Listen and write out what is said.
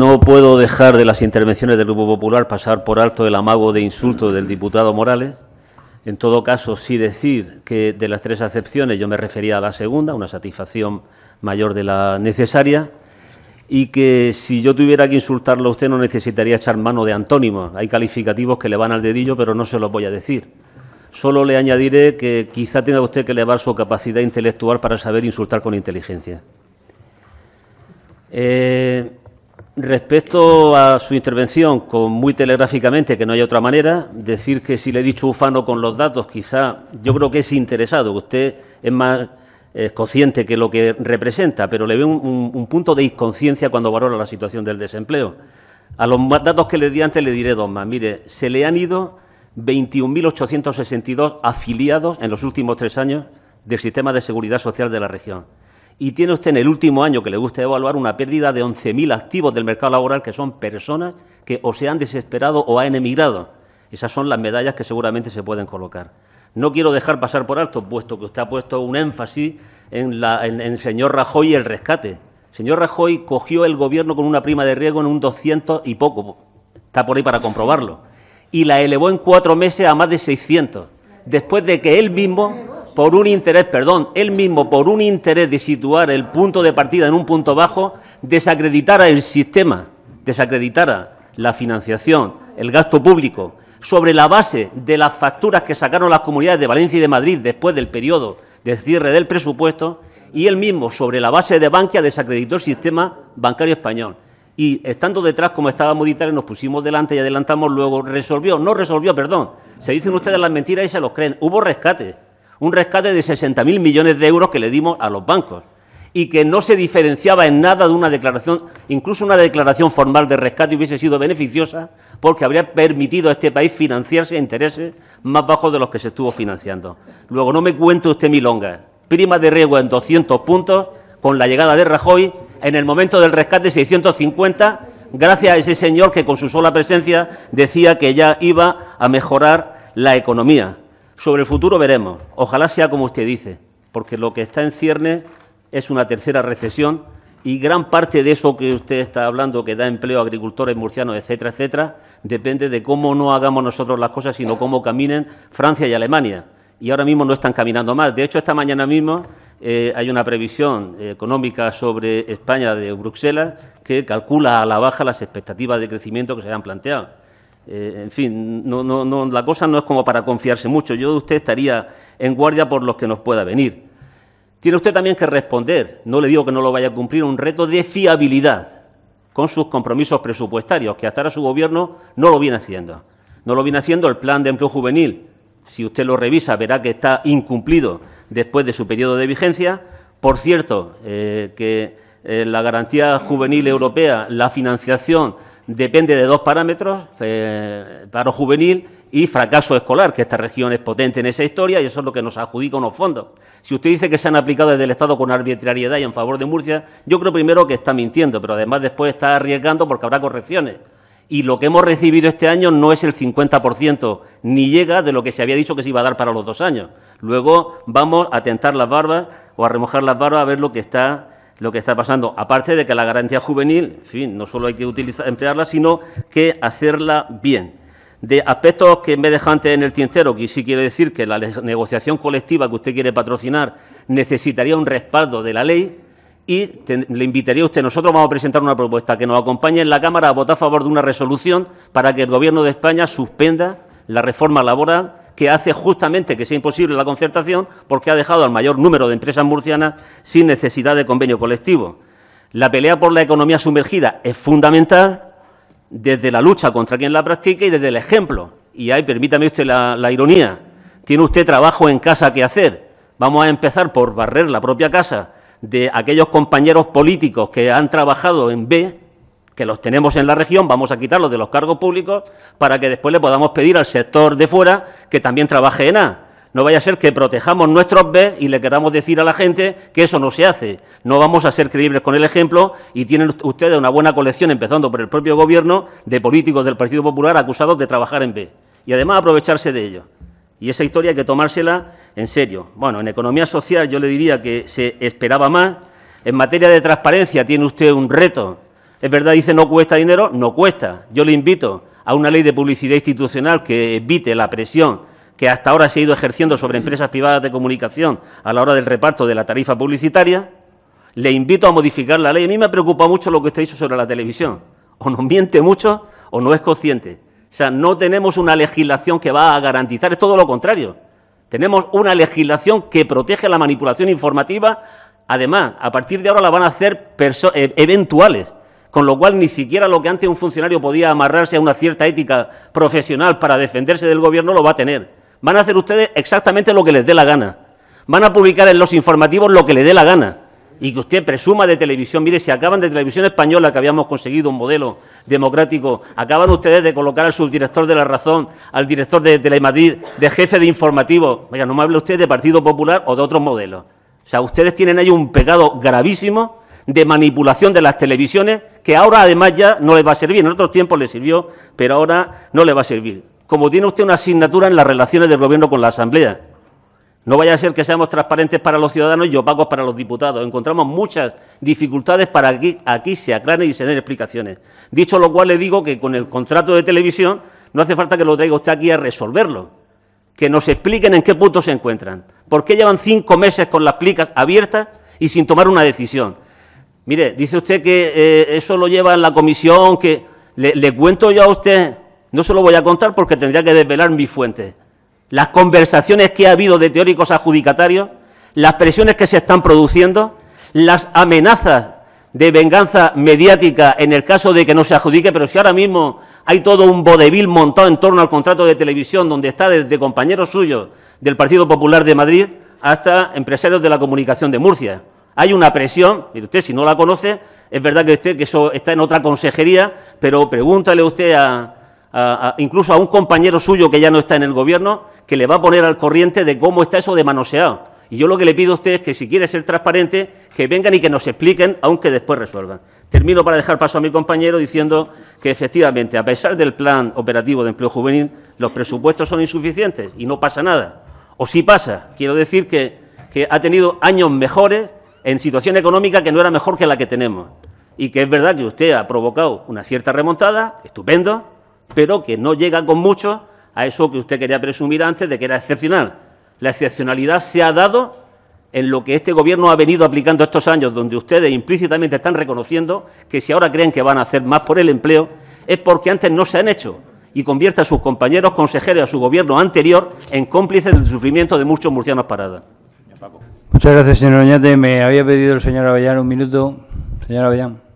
No puedo dejar de las intervenciones del Grupo Popular pasar por alto el amago de insulto del diputado Morales. En todo caso, sí decir que de las tres acepciones yo me refería a la segunda, una satisfacción mayor de la necesaria, y que si yo tuviera que insultarlo a usted no necesitaría echar mano de antónimos. Hay calificativos que le van al dedillo, pero no se los voy a decir. Solo le añadiré que quizá tenga usted que elevar su capacidad intelectual para saber insultar con inteligencia. Eh, Respecto a su intervención, con muy telegráficamente, que no hay otra manera, decir que si le he dicho ufano con los datos, quizá yo creo que es interesado, usted es más eh, consciente que lo que representa, pero le veo un, un, punto de inconsciencia cuando valora la situación del desempleo. A los datos que le di antes le diré dos más. Mire, se le han ido 21.862 afiliados en los últimos tres años del sistema de seguridad social de la región y tiene usted en el último año que le gusta evaluar una pérdida de 11.000 activos del mercado laboral, que son personas que o se han desesperado o han emigrado. Esas son las medallas que seguramente se pueden colocar. No quiero dejar pasar por alto, puesto que usted ha puesto un énfasis en, el señor Rajoy y el rescate. señor Rajoy cogió el gobierno con una prima de riesgo en un 200 y poco, está por ahí para comprobarlo, y la elevó en cuatro meses a más de 600, después de que él mismo por un interés, perdón, él mismo por un interés de situar el punto de partida en un punto bajo, desacreditara el sistema, desacreditara la financiación, el gasto público, sobre la base de las facturas que sacaron las comunidades de Valencia y de Madrid después del periodo de cierre del presupuesto, y él mismo, sobre la base de Bankia, desacreditó el sistema bancario español. Y estando detrás, como estábamos militares, nos pusimos delante y adelantamos, luego resolvió, no resolvió, perdón. Se dicen ustedes las mentiras y se los creen. Hubo rescate un rescate de 60.000 millones de euros que le dimos a los bancos y que no se diferenciaba en nada de una declaración, incluso una declaración formal de rescate hubiese sido beneficiosa porque habría permitido a este país financiarse a intereses más bajos de los que se estuvo financiando. Luego, no me cuente usted milonga. Prima de riesgo en 200 puntos con la llegada de Rajoy, en el momento del rescate 650, gracias a ese señor que con su sola presencia decía que ya iba a mejorar la economía. Sobre el futuro veremos. Ojalá sea como usted dice, porque lo que está en ciernes es una tercera recesión y gran parte de eso que usted está hablando, que da empleo a agricultores murcianos, etcétera, etcétera, depende de cómo no hagamos nosotros las cosas, sino cómo caminen Francia y Alemania. Y ahora mismo no están caminando más. De hecho, esta mañana mismo eh, hay una previsión eh, económica sobre España de Bruselas que calcula a la baja las expectativas de crecimiento que se han planteado. Eh, en fin, la cosa no es como para confiarse mucho. Yo de usted estaría en guardia por los que nos pueda venir. Tiene usted también que responder, no le digo que no lo vaya a cumplir, un reto de fiabilidad con sus compromisos presupuestarios, que hasta ahora su gobierno no lo viene haciendo. No lo viene haciendo el plan de empleo juvenil. Si usted lo revisa, verá que está incumplido después de su periodo de vigencia. Por cierto, eh, que eh, la garantía juvenil europea, la financiación depende de dos parámetros, eh, paro juvenil y fracaso escolar, que esta región es potente en esa historia y eso es lo que nos adjudica unos fondos. Si usted dice que se han aplicado desde el Estado con arbitrariedad y en favor de Murcia, yo creo primero que está mintiendo, pero además después está arriesgando porque habrá correcciones. Y lo que hemos recibido este año no es el 50%, ni llega de lo que se había dicho que se iba a dar para los dos años. Luego vamos a tentar las barbas o a remojar las barbas a ver lo que está lo que está pasando. Aparte de que la garantía juvenil, no solo hay que utilizar, emplearla, sino que hacerla bien. De aspectos que me dejan antes en el tintero, que sí quiere decir que la negociación colectiva que usted quiere patrocinar necesitaría un respaldo de la ley, y le invitaría a usted, nosotros vamos a presentar una propuesta que nos acompañe en la Cámara a votar a favor de una resolución para que el Gobierno de España suspenda la reforma laboral que hace justamente que sea imposible la concertación porque ha dejado al mayor número de empresas murcianas sin necesidad de convenio colectivo. La pelea por la economía sumergida es fundamental desde la lucha contra quien la practica y desde el ejemplo. Y ahí, permítame usted la, la ironía, tiene usted trabajo en casa que hacer. Vamos a empezar por barrer la propia casa de aquellos compañeros políticos que han trabajado en B que los tenemos en la región, vamos a quitarlos de los cargos públicos para que después le podamos pedir al sector de fuera que también trabaje en A. No vaya a ser que protejamos nuestros B y le queramos decir a la gente que eso no se hace. No vamos a ser creíbles con el ejemplo y tienen ustedes una buena colección, empezando por el propio Gobierno, de políticos del Partido Popular acusados de trabajar en B y además aprovecharse de ello. Y esa historia hay que tomársela en serio. Bueno, en economía social yo le diría que se esperaba más. En materia de transparencia tiene usted un reto es verdad, dice no cuesta dinero, no cuesta. Yo le invito a una ley de publicidad institucional que evite la presión que hasta ahora se ha ido ejerciendo sobre mm. empresas privadas de comunicación a la hora del reparto de la tarifa publicitaria. Le invito a modificar la ley. A mí me preocupa mucho lo que usted hizo sobre la televisión. O nos miente mucho o no es consciente. O sea, no tenemos una legislación que va a garantizar, es todo lo contrario. Tenemos una legislación que protege la manipulación informativa. Además, a partir de ahora la van a hacer eh, eventuales con lo cual ni siquiera lo que antes un funcionario podía amarrarse a una cierta ética profesional para defenderse del gobierno lo va a tener. Van a hacer ustedes exactamente lo que les dé la gana. Van a publicar en los informativos lo que les dé la gana. Y que usted presuma de televisión. Mire, si acaban de televisión española, que habíamos conseguido un modelo democrático, acaban ustedes de colocar al subdirector de La Razón, al director de Telemadrid, de jefe de informativo. Oiga, no me hable usted de Partido Popular o de otros modelos. O sea, ustedes tienen ahí un pecado gravísimo de manipulación de las televisiones que ahora además ya no le va a servir. En otros tiempos le sirvió, pero ahora no le va a servir. Como tiene usted una asignatura en las relaciones del Gobierno con la Asamblea. No vaya a ser que seamos transparentes para los ciudadanos y opacos para los diputados. Encontramos muchas dificultades para que aquí se aclaren y se den explicaciones. Dicho lo cual, le digo que con el contrato de televisión no hace falta que lo traiga usted aquí a resolverlo. Que nos expliquen en qué punto se encuentran. ¿Por qué llevan cinco meses con las plicas abiertas y sin tomar una decisión? Mire, dice usted que eh, eso lo lleva en la comisión, que le, cuento yo a usted, no se lo voy a contar porque tendría que desvelar mi fuente Las conversaciones que ha habido de teóricos adjudicatarios, las presiones que se están produciendo, las amenazas de venganza mediática en el caso de que no se adjudique, pero si ahora mismo hay todo un bodevil montado en torno al contrato de televisión, donde está desde compañeros suyos del Partido Popular de Madrid hasta empresarios de la comunicación de Murcia. Hay una presión, mire usted, si no la conoce, es verdad que usted que eso está en otra consejería, pero pregúntale usted a, incluso a un compañero suyo que ya no está en el gobierno, que le va a poner al corriente de cómo está eso de manoseado. Y yo lo que le pido a usted es que si quiere ser transparente, que vengan y que nos expliquen, aunque después resuelvan. Termino para dejar paso a mi compañero diciendo que efectivamente, a pesar del plan operativo de empleo juvenil, los presupuestos son insuficientes y no pasa nada. O si pasa. Quiero decir que, que ha tenido años mejores en situación económica que no era mejor que la que tenemos. Y que es verdad que usted ha provocado una cierta remontada, estupendo, pero que no llega con mucho a eso que usted quería presumir antes de que era excepcional. La excepcionalidad se ha dado en lo que este Gobierno ha venido aplicando estos años, donde ustedes implícitamente están reconociendo que si ahora creen que van a hacer más por el empleo, es porque antes no se han hecho y convierte a sus compañeros consejeros, a su Gobierno anterior, en cómplices del sufrimiento de muchos murcianos parados. Muchas gracias, señor Oñate. Me había pedido el señor Avellán un minuto. Señor Avellán.